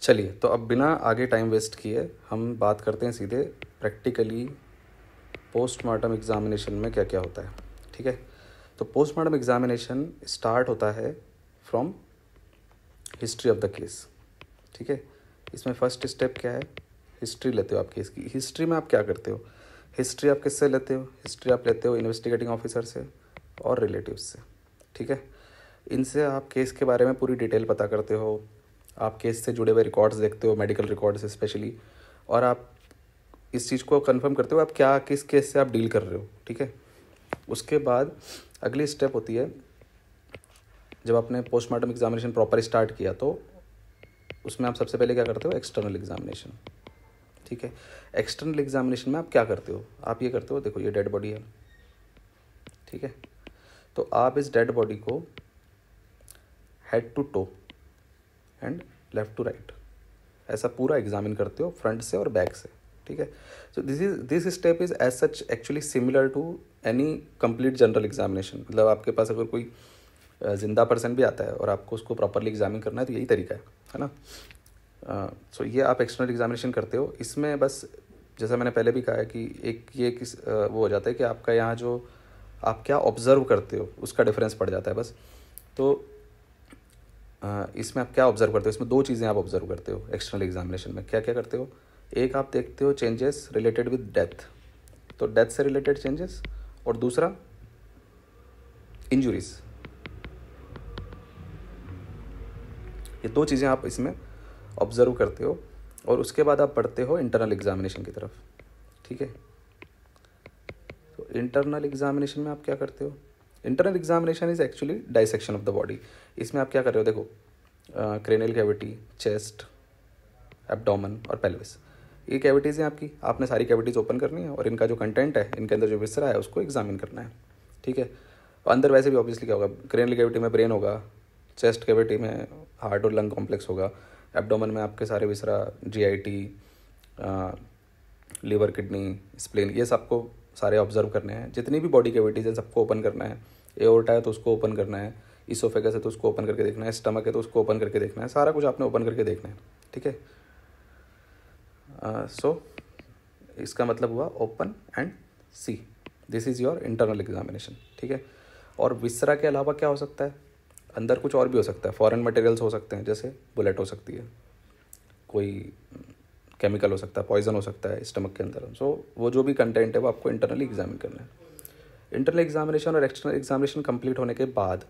चलिए तो अब बिना आगे टाइम वेस्ट किए हम बात करते हैं सीधे प्रैक्टिकली पोस्टमार्टम एग्ज़ामिनेशन में क्या क्या होता है ठीक है तो पोस्टमार्टम एग्ज़ामिनेशन स्टार्ट होता है from history of the case ठीक है इसमें फर्स्ट स्टेप क्या है हिस्ट्री लेते हो आप केस की हिस्ट्री में आप क्या करते हो हिस्ट्री आप किससे लेते हो हिस्ट्री आप लेते हो इन्वेस्टिगेटिंग ऑफिसर से और रिलेटिव से ठीक है इनसे आप केस के बारे में पूरी डिटेल पता करते हो आप केस से जुड़े हुए रिकॉर्ड्स देखते हो मेडिकल रिकॉर्ड्स स्पेशली और आप इस चीज़ को कंफर्म करते हो आप क्या किस केस से आप डील कर रहे हो ठीक है उसके बाद अगली स्टेप होती है जब आपने पोस्टमार्टम एग्जामिनेशन प्रॉपर स्टार्ट किया तो उसमें आप सबसे पहले क्या करते हो एक्सटर्नल एग्जामिनेशन ठीक है एक्सटर्नल एग्जामिनेशन में आप क्या करते हो आप ये करते हो देखो ये डेड बॉडी है ठीक है तो आप इस डेड बॉडी को head to toe and left to right ऐसा पूरा एग्जामिन करते हो फ्रंट से और बैक से ठीक है so this is this step is as such actually similar to any complete general examination मतलब आपके पास अगर कोई जिंदा पर्सन भी आता है और आपको उसको प्रॉपरली एग्जामिन करना है तो यही तरीका है है ना सो uh, so ये आप एक्सटर्नल एग्जामिनेशन करते हो इसमें बस जैसा मैंने पहले भी कहा है कि एक ये किस वो हो जाता है कि आपका यहाँ जो आप क्या ऑब्ज़र्व करते हो उसका डिफरेंस पड़ जाता है बस तो इसमें आप क्या ऑब्जर्व करते हो इसमें दो चीज़ें आप ऑब्जर्व करते हो एक्सटर्नल एग्जामिनेशन में क्या क्या करते हो एक आप देखते हो चेंजेस रिलेटेड विद डेथ तो डेथ से रिलेटेड चेंजेस और दूसरा इंजुरीज ये दो चीज़ें आप इसमें ऑब्जर्व करते हो और उसके बाद आप पढ़ते हो इंटरनल एग्जामिनेशन की तरफ ठीक है तो इंटरनल एग्जामिनेशन में आप क्या करते हो internal examination is actually dissection of the body इसमें आप क्या कर रहे हो देखो क्रेनल कैविटी चेस्ट एबडोमन और पेल्विस ये कैविटीज़ हैं आपकी आपने सारी कैविटीज़ ओपन करनी है और इनका जो कंटेंट है इनके अंदर जो विसरा है उसको एग्जामिन करना है ठीक है तो अंदर वैसे भी ऑब्वियसली क्या होगा क्रेनल कैविटी में ब्रेन होगा चेस्ट कैविटी में हार्ट और लंग कॉम्प्लेक्स होगा एबडोमन में आपके सारे viscera G I T liver kidney spleen ये सबको सारे ऑब्जर्व करने हैं जितनी भी बॉडी कैविटीज़ हैं सबको ओपन करना है एओर्टा है तो उसको ओपन करना है इसोफेगस है तो उसको ओपन करके देखना है स्टमक है तो उसको ओपन करके देखना है सारा कुछ आपने ओपन करके देखना है ठीक है सो uh, इसका मतलब हुआ open and see this is your internal examination ठीक है और विसरा के अलावा क्या हो सकता है अंदर कुछ और भी हो सकता है फॉरेन मटेरियल्स हो सकते हैं जैसे बुलेट हो सकती है कोई केमिकल हो सकता है पॉइजन हो सकता है स्टमक के अंदर सो so, वो जो भी कंटेंट है वो आपको इंटरनली एग्जामिन करना है इंटरनल एग्जामिनेशन और एक्सटर्नल एग्जामिनेशन कंप्लीट होने के बाद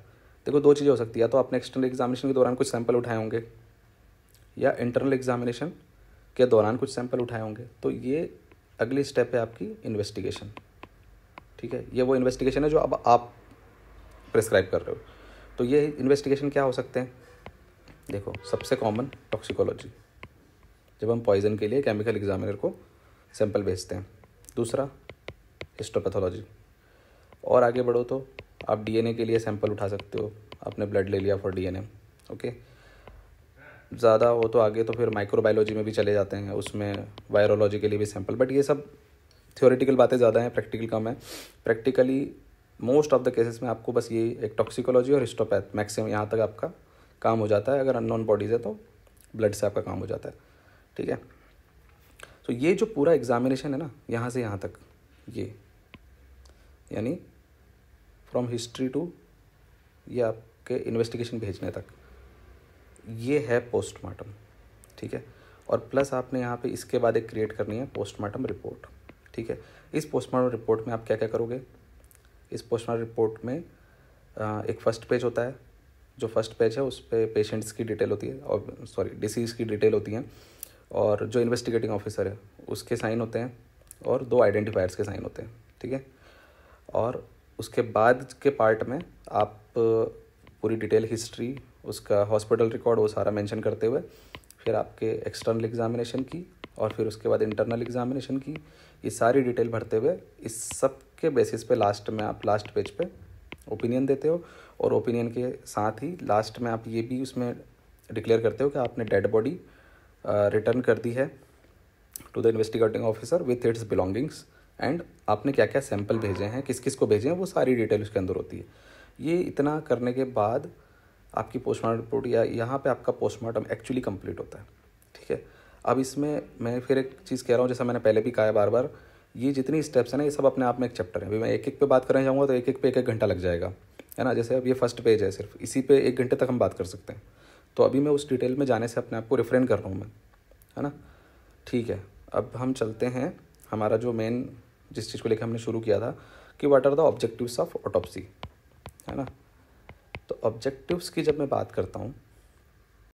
देखो दो चीज़ें हो सकती है या तो आपने एक्सटर्नल एग्जामिनेशन के दौरान कुछ सैंपल उठाए होंगे या इंटरनल एग्जामिनेशन के दौरान कुछ सैंपल उठाए होंगे तो ये अगली स्टेप है आपकी इन्वेस्टिगेशन ठीक है ये वो इन्वेस्टिगेशन है जो अब आप प्रिस्क्राइब कर रहे हो तो ये इन्वेस्टिगेशन क्या हो सकते हैं देखो सबसे कॉमन टॉक्सिकोलॉजी जब हम पॉइजन के लिए केमिकल एग्जामिनर को सैंपल भेजते हैं दूसरा हिस्टोपैथोलॉजी और आगे बढ़ो तो आप डीएनए के लिए सैंपल उठा सकते हो आपने ब्लड ले लिया फॉर डीएनए ओके ज़्यादा हो तो आगे तो फिर माइक्रोबायोलॉजी में भी चले जाते हैं उसमें वायरोलॉजी के लिए भी सैंपल बट ये सब थियोरेटिकल बातें ज़्यादा हैं प्रैक्टिकल कम है practically most of the cases में आपको बस ये एक टॉक्सिकोलॉजी और हिस्टोपैथ मैक्सिमम यहाँ तक आपका काम हो जाता है अगर अननोन बॉडीज़ है तो ब्लड से आपका काम हो जाता है ठीक है तो ये जो पूरा एग्ज़ामिनेशन है ना यहाँ से यहाँ तक ये यानी फ्रॉम हिस्ट्री टू ये आपके इन्वेस्टिगेशन भेजने तक ये है पोस्टमार्टम ठीक है और प्लस आपने यहाँ पे इसके बाद एक क्रिएट करनी है पोस्टमार्टम रिपोर्ट ठीक है इस पोस्टमार्टम रिपोर्ट में आप क्या क्या करोगे इस पोस्टमार्टम रिपोर्ट में एक फ़र्स्ट पेज होता है जो फर्स्ट पेज है उस पर पे पेशेंट्स की डिटेल होती है और सॉरी डिसीज़ की डिटेल होती है और जो इन्वेस्टिगेटिंग ऑफिसर है उसके साइन होते हैं और दो आइडेंटिफायर्स के साइन होते हैं ठीक है और उसके बाद के पार्ट में आप पूरी डिटेल हिस्ट्री उसका हॉस्पिटल रिकॉर्ड वो सारा मेंशन करते हुए फिर आपके एक्सटर्नल एग्जामिनेशन की और फिर उसके बाद इंटरनल एग्जामिनेशन की ये सारी डिटेल भरते हुए इस सब के बेसिस पे लास्ट में आप लास्ट पेज पे ओपिनियन देते हो और ओपिनियन के साथ ही लास्ट में आप ये भी उसमें डिक्लेयर करते हो कि आपने डेड बॉडी रिटर्न uh, कर दी है to the investigating officer with its belongings and आपने क्या क्या सैंपल भेजे हैं किस किस को भेजे हैं वो सारी डिटेल उसके अंदर होती है ये इतना करने के बाद आपकी पोस्टमार्टम रिपोर्ट या यहाँ पे आपका पोस्टमार्टम एक्चुअली कंप्लीट होता है ठीक है अब इसमें मैं फिर एक चीज़ कह रहा हूँ जैसा मैंने पहले भी कहा है बार बार ये जितनी स्टेप्स हैं ना ये सब अपने आप में एक चैप्टर है अभी मैं एक एक पे बात करना चाहूँगा तो एक एक पे एक एक घंटा लग जाएगा है ना जैसे अब ये फर्स्ट पेज है सिर्फ इसी पे एक घंटे तक हम बात कर सकते हैं तो अभी मैं उस डिटेल में जाने से अपने आप को रिफ्रेन कर रहा हूँ मैं है ना ठीक है अब हम चलते हैं हमारा जो मेन जिस चीज़ को लेकर हमने शुरू किया था कि what are the objectives of autopsy है ना तो ऑब्जेक्टिव्स की जब मैं बात करता हूँ